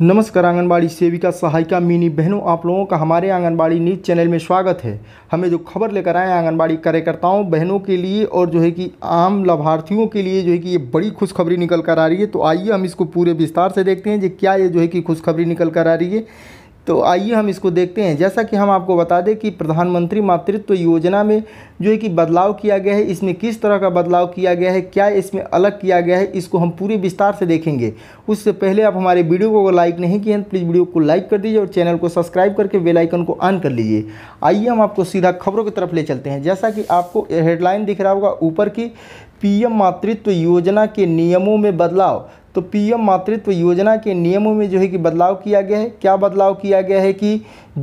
नमस्कार आंगनबाड़ी सेविका सहायिका मिनी बहनों आप लोगों का हमारे आंगनबाड़ी न्यूज चैनल में स्वागत है हमें जो खबर लेकर आए आंगनबाड़ी कार्यकर्ताओं बहनों के लिए और जो है कि आम लाभार्थियों के लिए जो है कि ये बड़ी खुशखबरी निकल कर आ रही है तो आइए हम इसको पूरे विस्तार से देखते हैं कि क्या ये जो है कि खुशखबरी निकल कर आ रही है तो आइए हम इसको देखते हैं जैसा कि हम आपको बता दें कि प्रधानमंत्री मातृत्व योजना में जो है कि बदलाव किया गया है इसमें किस तरह का बदलाव किया गया है क्या इसमें अलग किया गया है इसको हम पूरे विस्तार से देखेंगे उससे पहले आप हमारे वीडियो को लाइक नहीं किए हैं तो प्लीज़ वीडियो को लाइक कर दीजिए और चैनल को सब्सक्राइब करके बेलाइकन को ऑन कर लीजिए आइए हम आपको सीधा खबरों की तरफ ले चलते हैं जैसा कि आपको हेडलाइन दिख रहा होगा ऊपर की पीएम मातृत्व योजना के नियमों में बदलाव तो पीएम मातृत्व योजना के नियमों में जो है कि बदलाव किया गया है क्या बदलाव किया गया है कि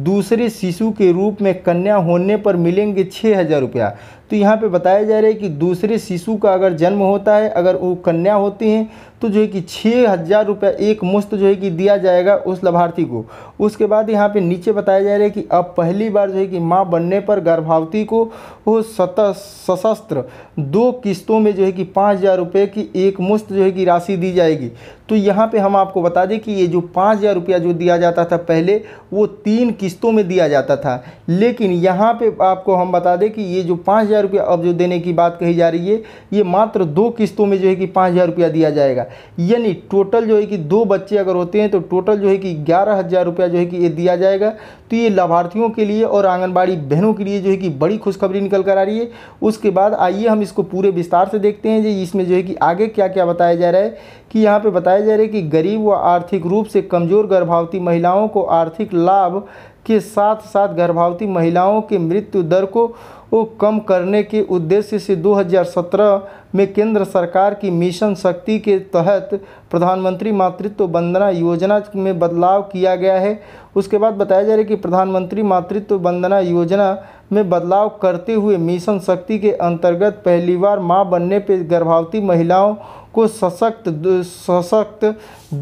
दूसरे शिशु के रूप में कन्या होने पर मिलेंगे छः हज़ार रुपया तो यहाँ पे बताया जा रहा है कि दूसरे शिशु का अगर जन्म होता है अगर वो कन्या होती हैं तो जो है कि छः हज़ार रुपया एक मुश्त जो है कि दिया जाएगा उस लाभार्थी को उसके बाद यहाँ पे नीचे बताया जा रहा है कि अब पहली बार जो है कि माँ बनने पर गर्भावती को वो सत सशस्त्र दो किस्तों में जो है कि पाँच हज़ार रुपये की एक मुश्त जो है कि राशि दी जाएगी तो यहाँ पे हम आपको बता दें कि ये जो पाँच हज़ार रुपया जो दिया जाता था पहले वो तीन किस्तों में दिया जाता था लेकिन यहाँ पे आपको हम बता दें कि ये जो पाँच हज़ार हज़ार रुपया अब जो देने की बात कही जा रही है ये मात्र दो किस्तों में जो है कि पाँच हज़ार रुपया दिया जाएगा यानी टोटल जो है कि दो बच्चे अगर होते हैं तो टोटल जो है कि ग्यारह हज़ार रुपया जो है कि ये दिया जाएगा तो ये लाभार्थियों के लिए और आंगनबाड़ी बहनों के लिए जो है कि बड़ी खुशखबरी निकल कर आ रही है उसके बाद आइए हम इसको पूरे विस्तार से देखते हैं जी इसमें जो है कि आगे क्या क्या बताया जा रहा है कि यहाँ पर बताया जा रहा है कि गरीब व आर्थिक रूप से कमज़ोर गर्भवती महिलाओं को आर्थिक लाभ के साथ साथ गर्भवती महिलाओं के मृत्यु दर को वो कम करने के उद्देश्य से 2017 में केंद्र सरकार की मिशन शक्ति के तहत प्रधानमंत्री मातृत्व वंदना योजना में बदलाव किया गया है उसके बाद बताया जा रहा है कि प्रधानमंत्री मातृत्व वंदना योजना में बदलाव करते हुए मिशन शक्ति के अंतर्गत पहली बार मां बनने पर गर्भवती महिलाओं को सशक्त सशक्त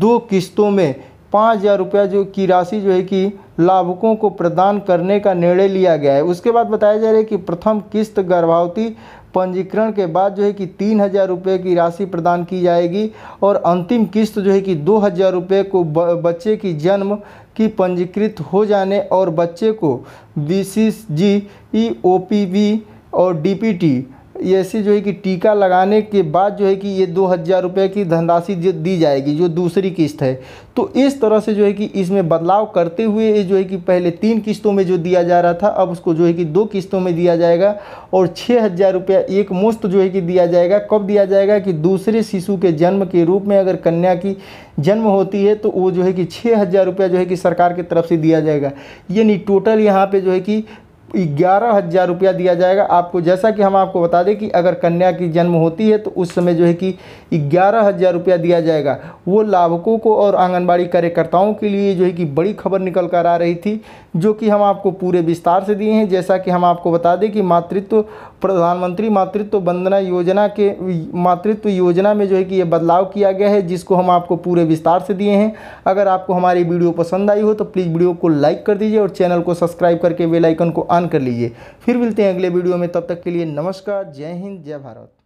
दो किस्तों में पाँच हज़ार रुपया जो की राशि जो है कि लाभुकों को प्रदान करने का निर्णय लिया गया है उसके बाद बताया जा रहा है कि प्रथम किस्त गर्भवती पंजीकरण के बाद जो है कि तीन हज़ार रुपये की राशि प्रदान की जाएगी और अंतिम किस्त जो है कि दो हज़ार रुपये को बच्चे की जन्म की पंजीकृत हो जाने और बच्चे को B C G E O P V और डी पी टी ऐसे जो है कि टीका लगाने के बाद जो है कि ये दो हज़ार रुपये की धनराशि दी जाएगी जो दूसरी किस्त है तो इस तरह से जो है कि इसमें बदलाव करते हुए ये जो है कि पहले तीन किस्तों में जो दिया जा रहा था अब उसको जो है कि दो किस्तों में दिया जाएगा और छः हज़ार रुपया एक मुश्त जो है कि दिया जाएगा कब दिया जाएगा कि दूसरे शिशु के जन्म के रूप में अगर कन्या की जन्म होती है तो वो जो है कि छः हज़ार रुपया जो है कि सरकार की तरफ से दिया जाएगा यानी टोटल यहाँ पे जो है कि ग्यारह हज़ार रुपया दिया जाएगा आपको जैसा कि हम आपको बता दें कि अगर कन्या की जन्म होती है तो उस समय जो है कि ग्यारह हज़ार रुपया दिया जाएगा वो लाभकों को और आंगनबाड़ी कार्यकर्ताओं के लिए जो है कि बड़ी खबर निकल कर आ रही थी जो कि हम आपको पूरे विस्तार से दिए हैं जैसा कि हम आपको बता दें कि मातृत्व प्रधानमंत्री मातृत्व वंदना योजना के मातृत्व योजना में जो है कि ये बदलाव किया गया है जिसको हम आपको पूरे विस्तार से दिए हैं अगर आपको हमारी वीडियो पसंद आई हो तो प्लीज़ वीडियो को लाइक कर दीजिए और चैनल को सब्सक्राइब करके बेलाइकन को ऑन कर लीजिए फिर मिलते हैं अगले वीडियो में तब तक के लिए नमस्कार जय हिंद जय भारत